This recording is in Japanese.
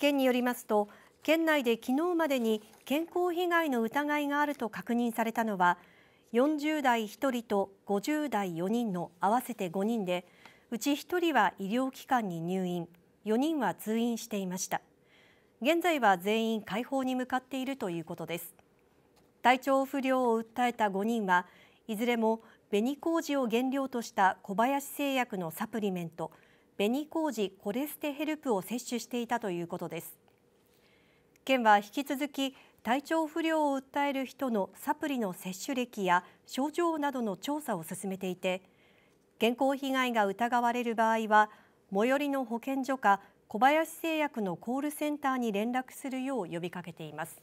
県によりますと県内で昨日までに健康被害の疑いがあると確認されたのは40代1人と50代4人の合わせて5人でうち1人は医療機関に入院4人は通院していました現在は全員解放に向かっているということです体調不良を訴えた5人はいずれも紅麹を原料とした小林製薬のサプリメント紅麹コレステヘルプを摂取していたということです県は引き続き体調不良を訴える人のサプリの摂取歴や症状などの調査を進めていて健康被害が疑われる場合は最寄りの保健所か小林製薬のコールセンターに連絡するよう呼びかけています。